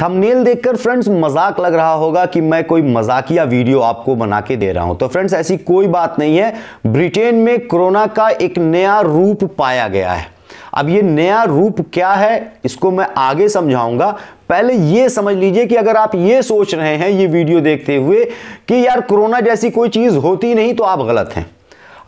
thumbnail देखकर friends मजाक लग रहा होगा कि मैं कोई मजाकिया वीडियो आपको बना के दे रहा हूं तो फ्रेंड्स ऐसी कोई बात नहीं है ब्रिटेन में कोरोना का एक नया रूप पाया गया है अब ये नया रूप क्या है इसको मैं आगे समझाऊंगा पहले ये समझ लीजिए कि अगर आप ये सोच रहे हैं ये वीडियो देखते हुए कि यार कोरोना जैसी कोई चीज होती नहीं तो आप गलत हैं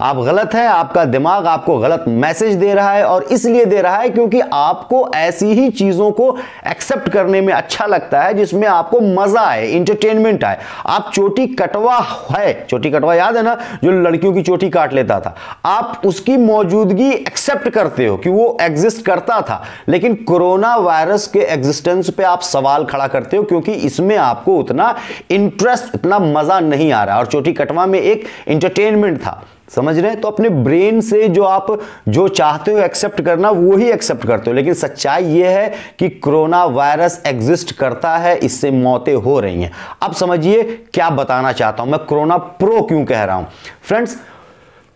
आप गलत हैं आपका दिमाग आपको गलत मैसेज दे रहा है और इसलिए दे रहा है क्योंकि आपको ऐसी ही चीज़ों को एक्सेप्ट करने में अच्छा लगता है जिसमें आपको मज़ा आए इंटरटेनमेंट आए आप चोटी कटवा है चोटी कटवा याद है ना जो लड़कियों की चोटी काट लेता था आप उसकी मौजूदगी एक्सेप्ट करते हो कि वो एग्जिस्ट करता था लेकिन कोरोना वायरस के एग्जिस्टेंस पे आप सवाल खड़ा करते हो क्योंकि इसमें आपको उतना इंटरेस्ट इतना मज़ा नहीं आ रहा और चोटी कटवा में एक इंटरटेनमेंट था समझ रहे हैं तो अपने ब्रेन से जो आप जो चाहते हो एक्सेप्ट करना वो ही एक्सेप्ट करते हो लेकिन सच्चाई ये है कि कोरोना वायरस एग्जिस्ट करता है इससे मौतें हो रही हैं अब समझिए क्या बताना चाहता हूं मैं कोरोना प्रो क्यों कह रहा हूं फ्रेंड्स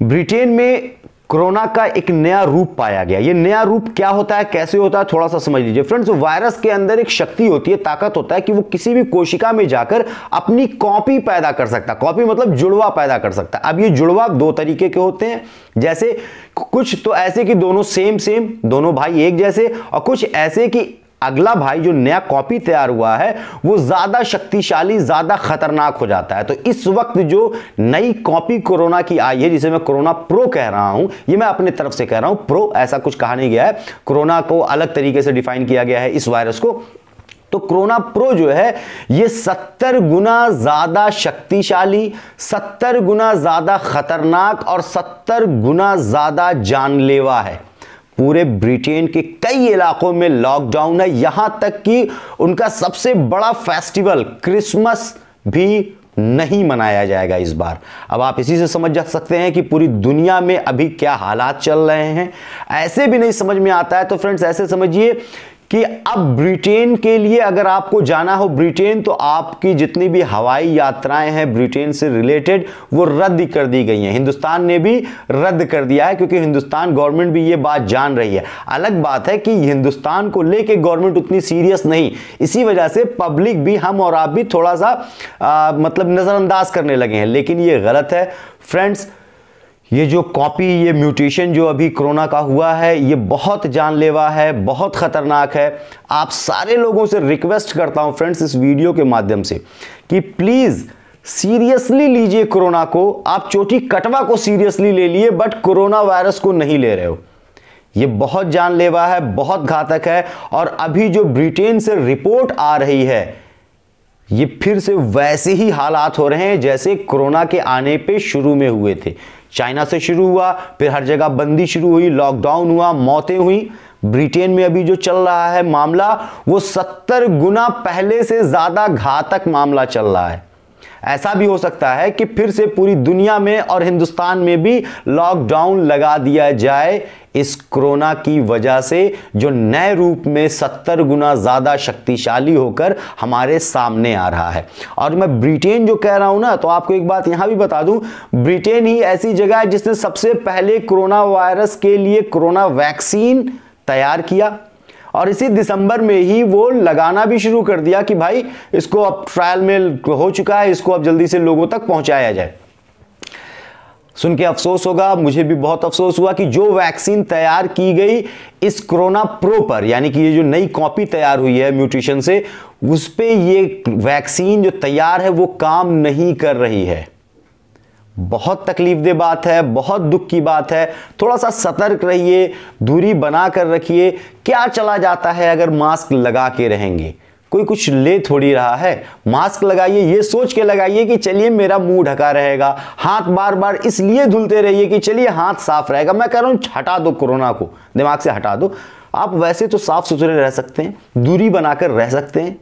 ब्रिटेन में कोरोना का एक नया रूप पाया गया ये नया रूप क्या होता है कैसे होता है थोड़ा सा समझ लीजिए फ्रेंड्स वायरस के अंदर एक शक्ति होती है ताकत होता है कि वो किसी भी कोशिका में जाकर अपनी कॉपी पैदा कर सकता है कॉपी मतलब जुड़वा पैदा कर सकता है अब ये जुड़वा दो तरीके के होते हैं जैसे कुछ तो ऐसे कि दोनों सेम सेम दोनों भाई एक जैसे और कुछ ऐसे कि अगला भाई जो नया कॉपी तैयार हुआ है वो ज़्यादा शक्तिशाली ज़्यादा खतरनाक हो जाता है तो इस वक्त जो नई कॉपी कोरोना की आई है जिसे मैं कोरोना प्रो कह रहा हूं ये मैं अपने तरफ से कह रहा हूं प्रो ऐसा कुछ कहा नहीं गया है कोरोना को अलग तरीके से डिफाइन किया गया है इस वायरस को तो क्रोना प्रो जो है ये सत्तर गुना ज्यादा शक्तिशाली सत्तर गुना ज्यादा खतरनाक और सत्तर गुना ज्यादा जानलेवा है पूरे ब्रिटेन के कई इलाकों में लॉकडाउन है यहां तक कि उनका सबसे बड़ा फेस्टिवल क्रिसमस भी नहीं मनाया जाएगा इस बार अब आप इसी से समझ जा सकते हैं कि पूरी दुनिया में अभी क्या हालात चल रहे हैं ऐसे भी नहीं समझ में आता है तो फ्रेंड्स ऐसे समझिए कि अब ब्रिटेन के लिए अगर आपको जाना हो ब्रिटेन तो आपकी जितनी भी हवाई यात्राएं हैं ब्रिटेन से रिलेटेड वो रद्द कर दी गई हैं हिंदुस्तान ने भी रद्द कर दिया है क्योंकि हिंदुस्तान गवर्नमेंट भी ये बात जान रही है अलग बात है कि हिंदुस्तान को लेके गवर्नमेंट उतनी सीरियस नहीं इसी वजह से पब्लिक भी हम और आप भी थोड़ा सा आ, मतलब नज़रअंदाज करने लगे हैं लेकिन ये गलत है फ्रेंड्स ये जो कॉपी ये म्यूटेशन जो अभी कोरोना का हुआ है ये बहुत जानलेवा है बहुत ख़तरनाक है आप सारे लोगों से रिक्वेस्ट करता हूँ फ्रेंड्स इस वीडियो के माध्यम से कि प्लीज़ सीरियसली लीजिए कोरोना को आप चोटी कटवा को सीरियसली ले लिए बट कोरोना वायरस को नहीं ले रहे हो ये बहुत जानलेवा है बहुत घातक है और अभी जो ब्रिटेन से रिपोर्ट आ रही है ये फिर से वैसे ही हालात हो रहे हैं जैसे कोरोना के आने पे शुरू में हुए थे चाइना से शुरू हुआ फिर हर जगह बंदी शुरू हुई लॉकडाउन हुआ मौतें हुई ब्रिटेन में अभी जो चल रहा है मामला वो सत्तर गुना पहले से ज़्यादा घातक मामला चल रहा है ऐसा भी हो सकता है कि फिर से पूरी दुनिया में और हिंदुस्तान में भी लॉकडाउन लगा दिया जाए इस कोरोना की वजह से जो नए रूप में सत्तर गुना ज़्यादा शक्तिशाली होकर हमारे सामने आ रहा है और मैं ब्रिटेन जो कह रहा हूँ ना तो आपको एक बात यहाँ भी बता दूँ ब्रिटेन ही ऐसी जगह है जिसने सबसे पहले कोरोना वायरस के लिए कोरोना वैक्सीन तैयार किया और इसी दिसंबर में ही वो लगाना भी शुरू कर दिया कि भाई इसको अब ट्रायल में हो चुका है इसको अब जल्दी से लोगों तक पहुंचाया जाए सुन के अफसोस होगा मुझे भी बहुत अफसोस हुआ कि जो वैक्सीन तैयार की गई इस कोरोना प्रो पर यानी कि ये जो नई कॉपी तैयार हुई है म्यूटेशन से उस पर ये वैक्सीन जो तैयार है वो काम नहीं कर रही है बहुत तकलीफ दे बात है बहुत दुख की बात है थोड़ा सा सतर्क रहिए दूरी बना कर रखिए क्या चला जाता है अगर मास्क लगा के रहेंगे कोई कुछ ले थोड़ी रहा है मास्क लगाइए ये सोच के लगाइए कि चलिए मेरा मुंह ढका रहेगा हाथ बार बार इसलिए धुलते रहिए कि चलिए हाथ साफ रहेगा मैं कह रहा हूँ हटा दो कोरोना को दिमाग से हटा दो आप वैसे तो साफ सुथरे रह सकते हैं दूरी बनाकर रह सकते हैं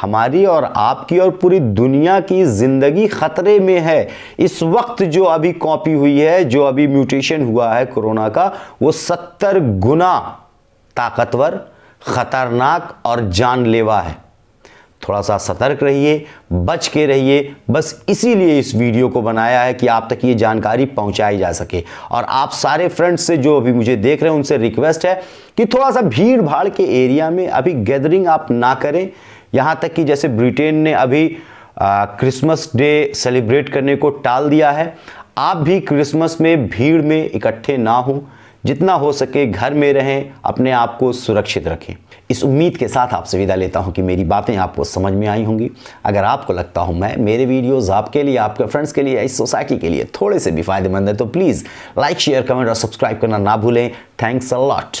हमारी और आपकी और पूरी दुनिया की ज़िंदगी ख़तरे में है इस वक्त जो अभी कॉपी हुई है जो अभी म्यूटेशन हुआ है कोरोना का वो सत्तर गुना ताकतवर ख़तरनाक और जानलेवा है थोड़ा सा सतर्क रहिए बच के रहिए बस इसीलिए इस वीडियो को बनाया है कि आप तक ये जानकारी पहुंचाई जा सके और आप सारे फ्रेंड्स से जो अभी मुझे देख रहे हैं उनसे रिक्वेस्ट है कि थोड़ा सा भीड़ भाड़ के एरिया में अभी गैदरिंग आप ना करें यहाँ तक कि जैसे ब्रिटेन ने अभी क्रिसमस डे सेलिब्रेट करने को टाल दिया है आप भी क्रिसमस में भीड़ में इकट्ठे ना हों जितना हो सके घर में रहें अपने आप को सुरक्षित रखें इस उम्मीद के साथ आपसे विदा लेता हूं कि मेरी बातें आपको समझ में आई होंगी अगर आपको लगता हो मैं मेरे वीडियोस आपके लिए आपके फ्रेंड्स के लिए इस सोसाइटी के लिए थोड़े से भी फायदेमंद है तो प्लीज़ लाइक शेयर कमेंट और सब्सक्राइब करना ना भूलें थैंक्स अ लॉट